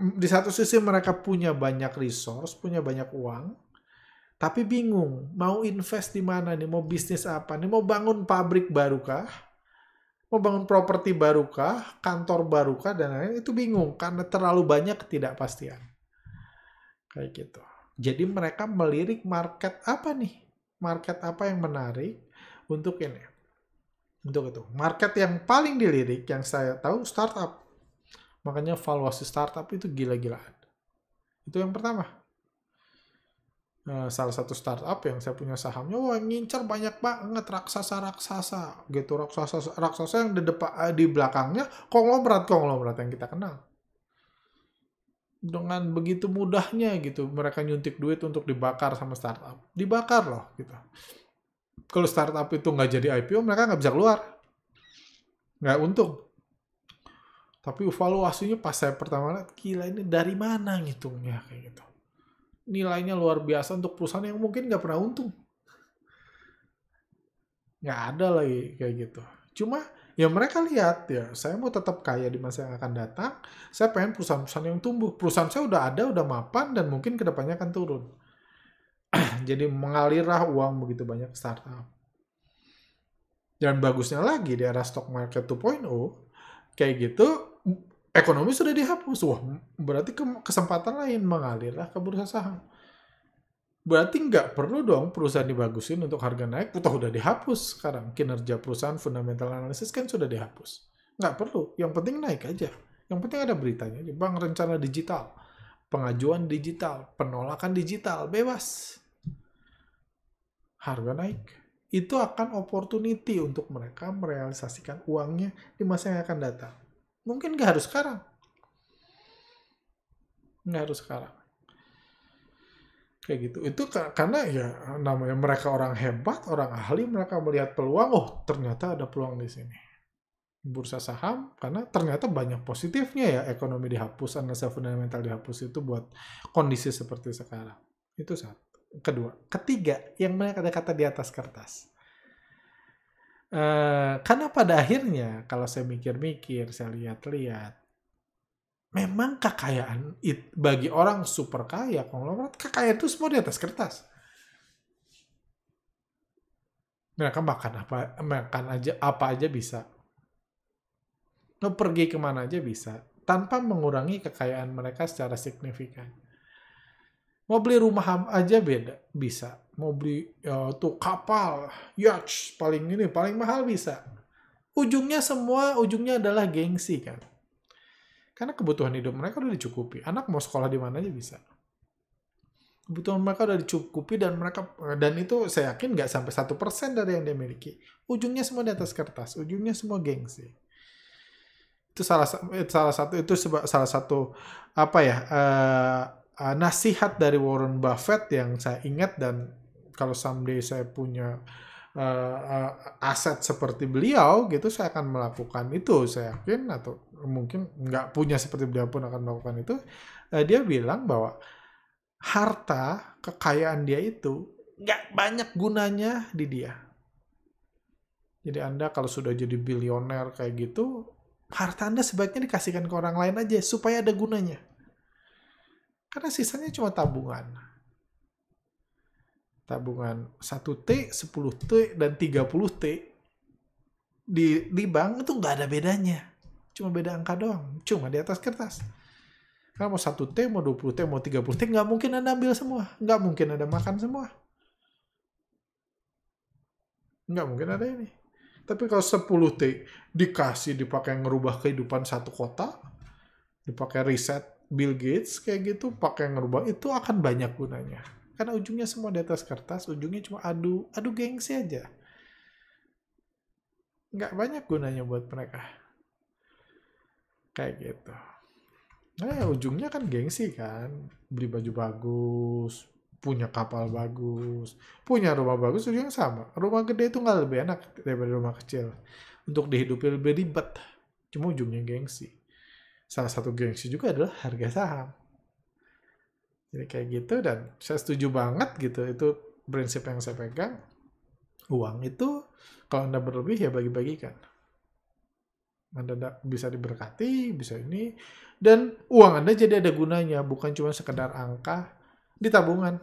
S1: di satu sisi mereka punya banyak resource, punya banyak uang, tapi bingung mau invest di mana nih, mau bisnis apa nih, mau bangun pabrik barukah? mau bangun properti barukah, kantor barukah, dan lain-lain itu bingung karena terlalu banyak ketidakpastian. Kayak gitu. Jadi mereka melirik market apa nih? Market apa yang menarik untuk ini? Untuk itu. Market yang paling dilirik yang saya tahu startup. Makanya valuasi startup itu gila-gilaan. Itu yang pertama. Eh, salah satu startup yang saya punya sahamnya wah ngincer banyak banget raksasa-raksasa gitu raksasa raksasa yang di depan eh, di belakangnya konglomerat konglomerat yang kita kenal dengan begitu mudahnya gitu mereka nyuntik duit untuk dibakar sama startup dibakar loh gitu kalau startup itu nggak jadi IPO mereka nggak bisa keluar nggak untung tapi evaluasinya pas saya pertama lihat gila ini dari mana ngitungnya kayak gitu nilainya luar biasa untuk perusahaan yang mungkin nggak pernah untung. Nggak ada lagi kayak gitu. Cuma ya mereka lihat ya, saya mau tetap kaya di masa yang akan datang, saya pengen perusahaan-perusahaan yang tumbuh. Perusahaan saya udah ada, udah mapan, dan mungkin kedepannya akan turun. Jadi mengalirlah uang begitu banyak startup. Dan bagusnya lagi di era stock market 2.0, kayak gitu ekonomi sudah dihapus. Wah, berarti ke kesempatan lain mengalirlah ke bursa saham. Berarti nggak perlu dong perusahaan dibagusin untuk harga naik, atau udah dihapus sekarang. Kinerja perusahaan fundamental analysis kan sudah dihapus. Nggak perlu, yang penting naik aja. Yang penting ada beritanya, bank rencana digital, pengajuan digital, penolakan digital, bebas. Harga naik. Itu akan opportunity untuk mereka merealisasikan uangnya di masa yang akan datang Mungkin nggak harus sekarang. Nggak harus sekarang. Kayak gitu. Itu karena ya namanya mereka orang hebat, orang ahli, mereka melihat peluang, oh ternyata ada peluang di sini. Bursa saham, karena ternyata banyak positifnya ya ekonomi dihapus, analisa fundamental dihapus itu buat kondisi seperti sekarang. Itu satu. Kedua. Ketiga, yang mereka kata-kata di atas kertas Eh, karena pada akhirnya kalau saya mikir-mikir, saya lihat-lihat, memang kekayaan it, bagi orang super kaya, konglomerat, kekayaan itu semua di atas kertas. Mereka makan apa, makan aja apa aja bisa. Mau pergi kemana aja bisa, tanpa mengurangi kekayaan mereka secara signifikan. Mau beli rumah aja beda, bisa mau beli ya, tuh kapal, yacht paling ini paling mahal bisa. Ujungnya semua ujungnya adalah gengsi kan. Karena kebutuhan hidup mereka udah dicukupi. Anak mau sekolah di mana aja bisa. Kebutuhan mereka udah dicukupi dan mereka dan itu saya yakin nggak sampai satu persen dari yang dia miliki. Ujungnya semua di atas kertas. Ujungnya semua gengsi. Itu salah eh, salah satu itu seba, salah satu apa ya uh, uh, nasihat dari Warren Buffett yang saya ingat dan kalau someday saya punya uh, uh, aset seperti beliau gitu saya akan melakukan itu saya yakin atau mungkin nggak punya seperti beliau pun akan melakukan itu uh, dia bilang bahwa harta kekayaan dia itu nggak banyak gunanya di dia jadi anda kalau sudah jadi bilioner kayak gitu harta anda sebaiknya dikasihkan ke orang lain aja supaya ada gunanya karena sisanya cuma tabungan tabungan 1T, 10T, dan 30T di, di bank itu nggak ada bedanya. Cuma beda angka doang. Cuma di atas kertas. Karena mau 1T, mau 20T, mau 30T, nggak mungkin Anda ambil semua. Nggak mungkin Anda makan semua. Nggak mungkin ada ini. Tapi kalau 10T dikasih dipakai ngerubah kehidupan satu kota, dipakai riset Bill Gates kayak gitu, pakai ngerubah, itu akan banyak gunanya karena ujungnya semua di atas kertas, ujungnya cuma adu, adu gengsi aja. Nggak banyak gunanya buat mereka. Kayak gitu. Nah, ya ujungnya kan gengsi kan. Beli baju bagus, punya kapal bagus, punya rumah bagus, ujungnya sama. Rumah gede itu nggak lebih enak daripada rumah kecil. Untuk dihidupi lebih ribet. Cuma ujungnya gengsi. Salah satu gengsi juga adalah harga saham jadi kayak gitu dan saya setuju banget gitu. Itu prinsip yang saya pegang. Uang itu kalau Anda berlebih ya bagi-bagikan. Anda bisa diberkati, bisa ini. Dan uang Anda jadi ada gunanya, bukan cuma sekedar angka di tabungan.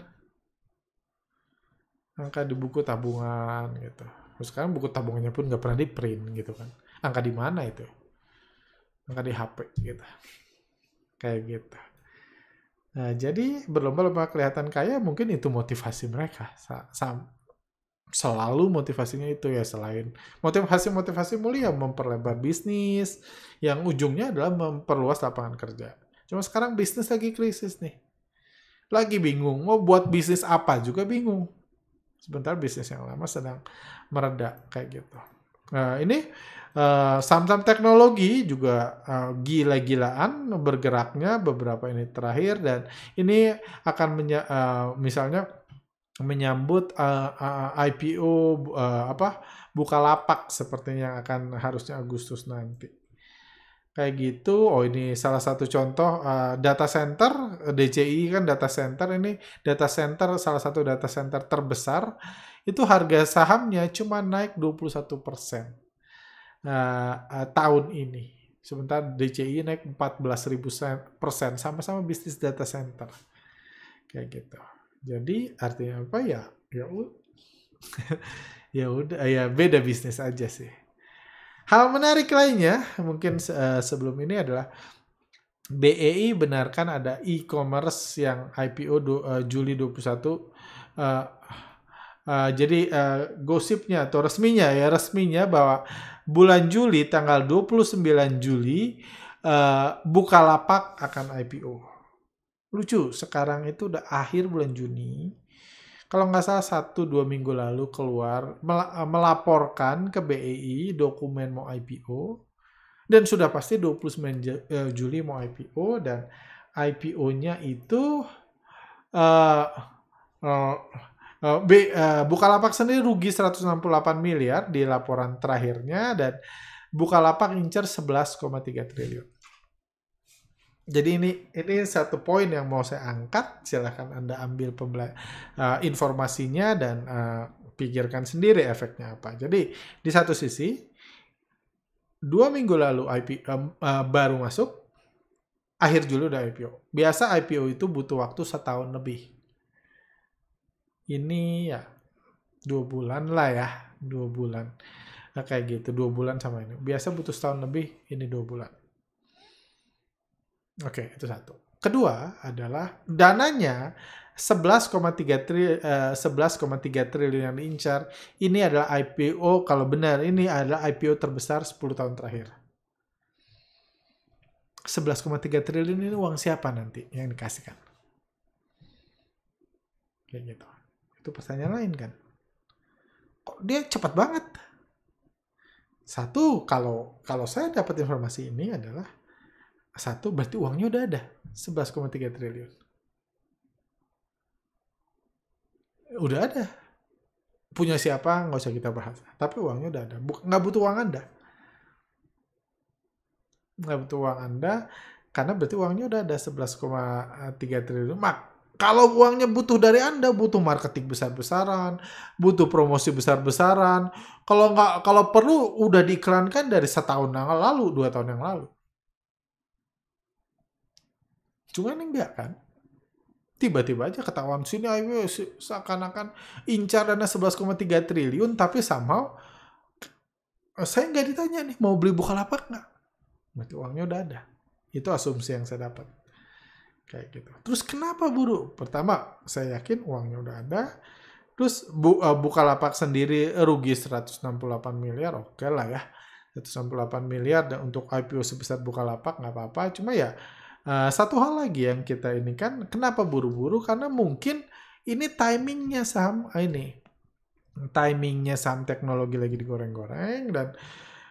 S1: Angka di buku tabungan gitu. Terus sekarang buku tabungannya pun nggak pernah di print gitu kan. Angka di mana itu? Angka di HP gitu. Kayak gitu. Nah, jadi berlomba-lomba kelihatan kaya mungkin itu motivasi mereka. Sa -sa selalu motivasinya itu ya selain motivasi-motivasi mulia memperlebar bisnis yang ujungnya adalah memperluas lapangan kerja. Cuma sekarang bisnis lagi krisis nih. Lagi bingung mau buat bisnis apa juga bingung. Sebentar bisnis yang lama sedang meredak kayak gitu. Nah, ini uh, eh, saham-saham teknologi juga uh, gila-gilaan bergeraknya beberapa ini terakhir dan ini akan menya- uh, misalnya menyambut uh, uh, IPO uh, apa Bukalapak sepertinya akan harusnya Agustus nanti kayak gitu. Oh ini salah satu contoh uh, data center DCI kan data center ini data center salah satu data center terbesar itu harga sahamnya cuma naik 21% uh, uh, tahun ini. sebentar DCI naik 14.000 persen sama-sama bisnis data center kayak gitu. Jadi artinya apa ya? Ya ya udah ya beda bisnis aja sih. Hal menarik lainnya mungkin uh, sebelum ini adalah BEI benarkan ada e-commerce yang IPO do, uh, eh, Juli 21 uh, uh, jadi uh, gosipnya atau resminya ya resminya bahwa bulan Juli tanggal 29 Juli uh, Bukalapak akan IPO. Lucu, sekarang itu udah akhir bulan Juni kalau nggak salah satu dua minggu lalu keluar eh, melaporkan ke BEI dokumen mau IPO dan sudah pasti 29 eh, Juli mau IPO dan IPO-nya itu uh, uh, uh, B, uh, Bukalapak sendiri rugi 168 miliar di laporan terakhirnya dan Bukalapak incer 11,3 triliun jadi ini ini satu poin yang mau saya angkat. Silahkan anda ambil uh, informasinya dan uh, pikirkan sendiri efeknya apa. Jadi di satu sisi dua minggu lalu IP uh, eh, uh, baru masuk, akhir Juli udah IPO. Biasa IPO itu butuh waktu setahun lebih. Ini ya dua bulan lah ya, dua bulan. Nah, kayak gitu dua bulan sama ini. Biasa butuh setahun lebih, ini dua bulan Oke, okay, itu satu. Kedua adalah dananya 11,3 tri, uh, eh, 11,3 triliun incar. Ini adalah IPO kalau benar ini adalah IPO terbesar 10 tahun terakhir. 11,3 triliun ini uang siapa nanti yang dikasihkan? Kayak gitu. Itu pertanyaan lain kan. Kok dia cepat banget? Satu, kalau kalau saya dapat informasi ini adalah satu berarti uangnya udah ada 11,3 triliun udah ada punya siapa nggak usah kita bahas tapi uangnya udah ada Buk nggak butuh uang anda nggak butuh uang anda karena berarti uangnya udah ada 11,3 triliun mak kalau uangnya butuh dari Anda, butuh marketing besar-besaran, butuh promosi besar-besaran. Kalau nggak, kalau perlu udah diiklankan dari setahun yang lalu, dua tahun yang lalu. Cuman enggak kan? Tiba-tiba aja ketahuan sini ayo seakan-akan incar dana 11,3 triliun tapi somehow eh, saya nggak ditanya nih mau beli bukalapak nggak? Berarti uangnya udah ada. Itu asumsi yang saya dapat. Kayak gitu. Terus kenapa buru? Pertama, saya yakin uangnya udah ada. Terus bu, uh, Bukalapak sendiri rugi 168 miliar, oke okay lah ya. 168 miliar dan untuk IPO sebesar Bukalapak nggak apa-apa. Cuma ya Uh, satu hal lagi yang kita ini kan, kenapa buru-buru? Karena mungkin ini timingnya saham eh, ini, timingnya saham teknologi lagi digoreng-goreng dan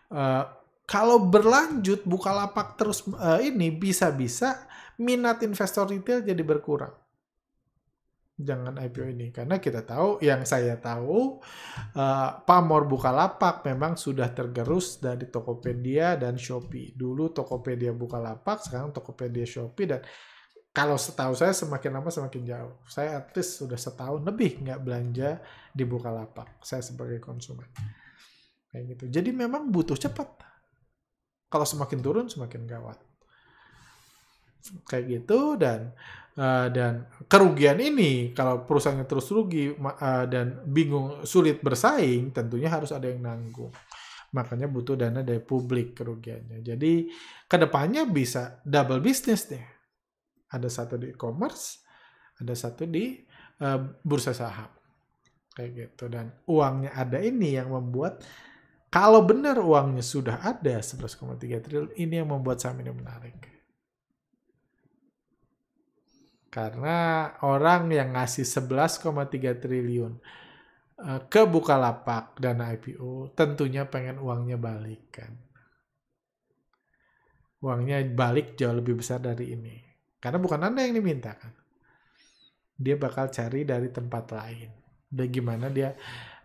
S1: uh, kalau berlanjut buka lapak terus uh, ini bisa-bisa minat investor retail jadi berkurang jangan IPO ini karena kita tahu yang saya tahu uh, pamor Bukalapak memang sudah tergerus dari Tokopedia dan Shopee. Dulu Tokopedia Bukalapak, sekarang Tokopedia Shopee dan kalau setahu saya semakin lama semakin jauh. Saya at least sudah setahun lebih nggak belanja di Bukalapak. Saya sebagai konsumen. Kayak gitu. Jadi memang butuh cepat. Kalau semakin turun semakin gawat. Kayak gitu dan Eh, dan kerugian ini kalau perusahaannya terus rugi eh, dan bingung sulit bersaing tentunya harus ada yang nanggung makanya butuh dana dari publik kerugiannya jadi kedepannya bisa double bisnis deh ada satu di e-commerce ada satu di eh, bursa saham kayak gitu dan uangnya ada ini yang membuat kalau benar uangnya sudah ada 11,3 triliun ini yang membuat saham ini menarik karena orang yang ngasih 11,3 triliun eh, ke Bukalapak dana IPO tentunya pengen uangnya balik kan. Uangnya balik jauh lebih besar dari ini. Karena bukan Anda yang diminta kan. Dia bakal cari dari tempat lain. Dan gimana dia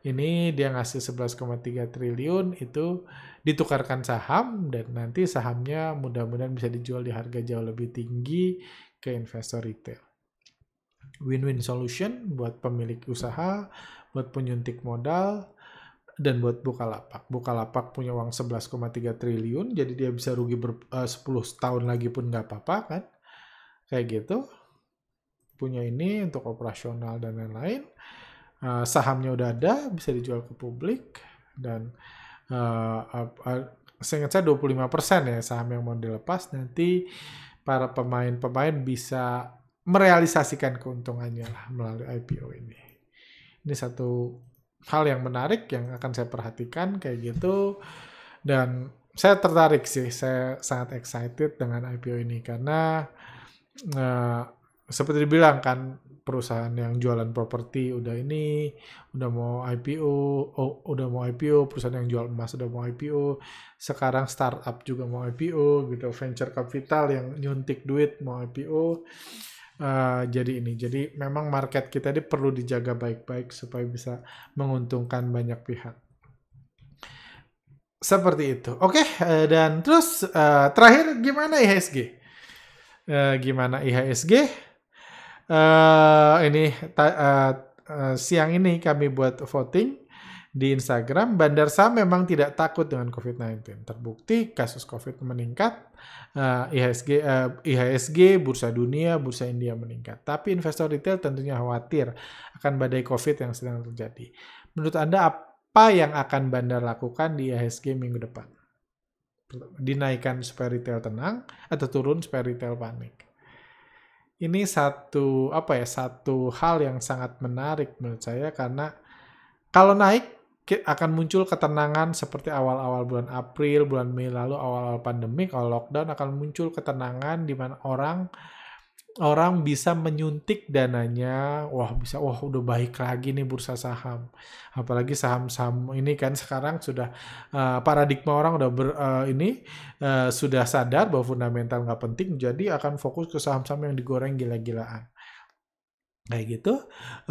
S1: ini dia ngasih 11,3 triliun itu ditukarkan saham dan nanti sahamnya mudah-mudahan bisa dijual di harga jauh lebih tinggi ke investor retail. Win-win solution buat pemilik usaha, buat penyuntik modal, dan buat Bukalapak. Bukalapak punya uang 11,3 triliun, jadi dia bisa rugi ber, eh, uh, 10 tahun lagi pun nggak apa-apa kan. Kayak gitu. Punya ini untuk operasional dan lain-lain. Uh, sahamnya udah ada, bisa dijual ke publik. Dan uh, uh, uh, seingat saya 25% ya saham yang mau dilepas nanti para pemain-pemain bisa merealisasikan keuntungannya lah melalui IPO ini. Ini satu hal yang menarik yang akan saya perhatikan kayak gitu dan saya tertarik sih, saya sangat excited dengan IPO ini karena uh, seperti dibilang kan perusahaan yang jualan properti udah ini, udah mau IPO, oh, udah mau IPO, perusahaan yang jual emas udah mau IPO, sekarang startup juga mau IPO gitu, venture capital yang nyuntik duit mau IPO. Uh, eh, jadi ini, jadi memang market kita ini perlu dijaga baik-baik supaya bisa menguntungkan banyak pihak. Seperti itu, oke. Okay, uh, eh, dan terus uh, terakhir gimana IHSG? Uh, gimana IHSG? uh, ini uh, uh, siang ini kami buat voting di Instagram, Bandar Saham memang tidak takut dengan COVID-19. Terbukti kasus COVID meningkat, uh, IHSG, uh, IHSG, bursa dunia, bursa India meningkat. Tapi investor retail tentunya khawatir akan badai COVID yang sedang terjadi. Menurut Anda apa yang akan Bandar lakukan di IHSG minggu depan? Dinaikkan supaya retail tenang atau turun supaya retail panik? ini satu apa ya satu hal yang sangat menarik menurut saya karena kalau naik akan muncul ketenangan seperti awal-awal bulan April, bulan Mei lalu awal-awal pandemi kalau lockdown akan muncul ketenangan di mana orang orang bisa menyuntik dananya, wah bisa, wah udah baik lagi nih bursa saham. Apalagi saham-saham ini kan sekarang sudah uh, paradigma orang udah ber, uh, ini uh, sudah sadar bahwa fundamental nggak penting, jadi akan fokus ke saham-saham yang digoreng gila-gilaan kayak gitu.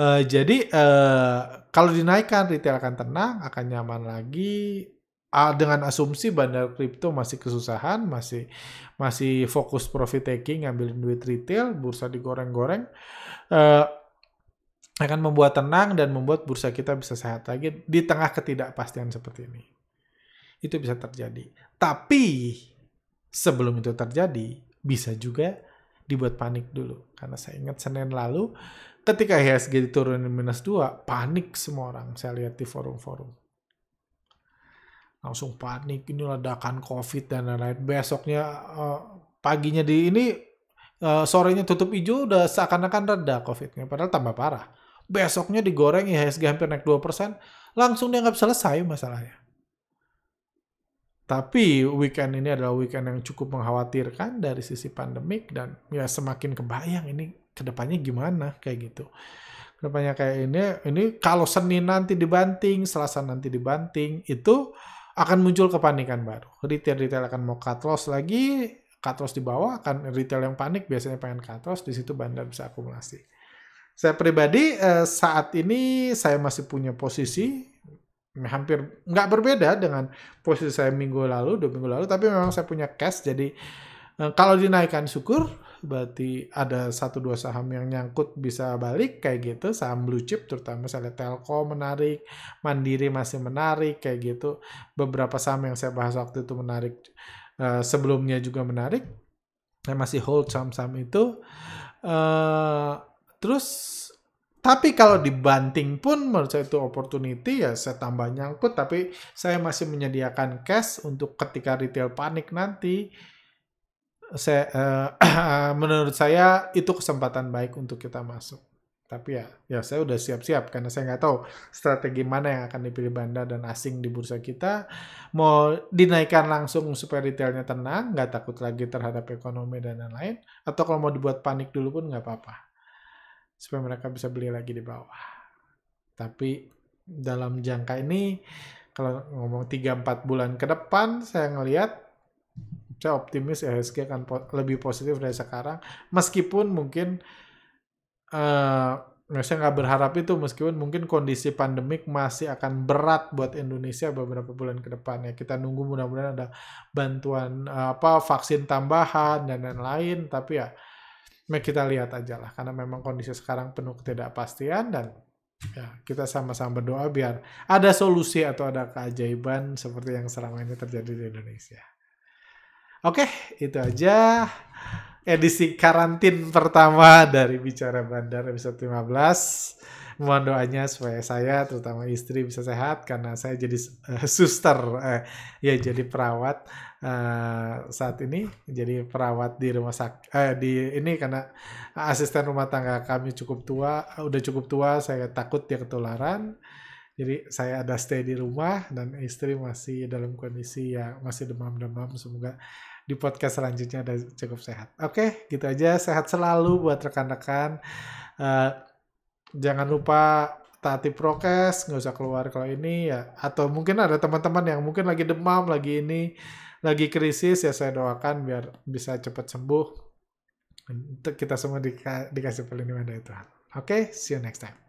S1: Uh, jadi uh, kalau dinaikkan retail akan tenang, akan nyaman lagi, dengan asumsi bandar kripto masih kesusahan, masih masih fokus profit taking, ngambilin duit retail, bursa digoreng-goreng, eh, akan membuat tenang dan membuat bursa kita bisa sehat lagi di tengah ketidakpastian seperti ini. Itu bisa terjadi. Tapi sebelum itu terjadi, bisa juga dibuat panik dulu. Karena saya ingat Senin lalu ketika IHSG diturunin minus 2, panik semua orang. Saya lihat di forum-forum langsung panik ini ledakan covid dan lain-lain besoknya uh, paginya di ini uh, sorenya tutup hijau udah seakan-akan reda covidnya padahal tambah parah besoknya digoreng IHSG hampir naik 2% langsung dianggap selesai masalahnya tapi weekend ini adalah weekend yang cukup mengkhawatirkan dari sisi pandemik dan ya semakin kebayang ini kedepannya gimana kayak gitu kedepannya kayak ini ini kalau Senin nanti dibanting Selasa nanti dibanting itu akan muncul kepanikan baru. Retail-retail akan mau cut loss lagi, cut loss di bawah akan retail yang panik biasanya pengen cut loss, di situ bandar bisa akumulasi. Saya pribadi eh, saat ini saya masih punya posisi hampir nggak berbeda dengan posisi saya minggu lalu, dua minggu lalu, tapi memang saya punya cash jadi eh, kalau dinaikkan syukur, berarti ada satu dua saham yang nyangkut bisa balik kayak gitu saham blue chip terutama saya lihat Telkom menarik Mandiri masih menarik kayak gitu beberapa saham yang saya bahas waktu itu menarik uh, sebelumnya juga menarik saya masih hold saham-saham itu uh, terus tapi kalau dibanting pun menurut saya itu opportunity ya saya tambah nyangkut tapi saya masih menyediakan cash untuk ketika retail panik nanti saya uh, eh, menurut saya itu kesempatan baik untuk kita masuk. Tapi ya, ya saya udah siap-siap karena saya nggak tahu strategi mana yang akan dipilih Banda dan asing di bursa kita. Mau dinaikkan langsung supaya retailnya tenang, nggak takut lagi terhadap ekonomi dan lain-lain. Atau kalau mau dibuat panik dulu pun nggak apa-apa. Supaya mereka bisa beli lagi di bawah. Tapi dalam jangka ini, kalau ngomong 3-4 bulan ke depan, saya ngelihat saya optimis IHSG ya, akan po lebih positif dari sekarang meskipun mungkin uh, saya nggak berharap itu meskipun mungkin kondisi pandemik masih akan berat buat Indonesia beberapa bulan ke depan ya kita nunggu mudah-mudahan ada bantuan uh, apa vaksin tambahan dan lain-lain tapi ya, ya kita lihat aja lah karena memang kondisi sekarang penuh ketidakpastian dan ya kita sama-sama berdoa biar ada solusi atau ada keajaiban seperti yang selama ini terjadi di Indonesia. Oke, itu aja edisi karantin pertama dari Bicara Bandar episode 15. Mohon doanya supaya saya, terutama istri, bisa sehat karena saya jadi uh, suster, uh, ya jadi perawat uh, saat ini, jadi perawat di rumah sakit. Uh, di ini karena asisten rumah tangga kami cukup tua, uh, udah cukup tua, saya takut dia ketularan. Jadi saya ada stay di rumah dan istri masih dalam kondisi ya masih demam-demam. Semoga di podcast selanjutnya ada cukup sehat. Oke, okay, gitu aja. Sehat selalu buat rekan-rekan. Uh, jangan lupa taati prokes, nggak usah keluar kalau ini ya. Atau mungkin ada teman-teman yang mungkin lagi demam, lagi ini, lagi krisis ya saya doakan biar bisa cepat sembuh. Untuk kita semua dikasih perlindungan dari Tuhan. Oke, okay, see you next time.